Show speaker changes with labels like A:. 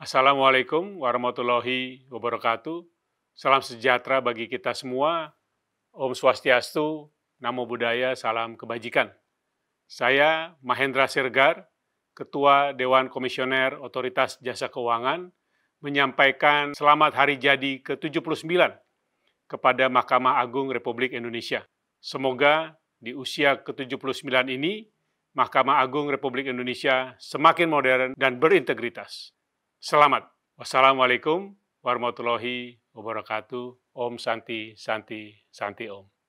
A: Assalamualaikum warahmatullahi wabarakatuh. Salam sejahtera bagi kita semua. Om Swastiastu, Namo Buddhaya, Salam Kebajikan. Saya Mahendra Sirgar, Ketua Dewan Komisioner Otoritas Jasa Keuangan, menyampaikan selamat hari jadi ke-79 kepada Mahkamah Agung Republik Indonesia. Semoga di usia ke-79 ini, Mahkamah Agung Republik Indonesia semakin modern dan berintegritas Selamat. Wassalamualaikum warahmatullahi wabarakatuh. Om Santi, Santi, Santi Om.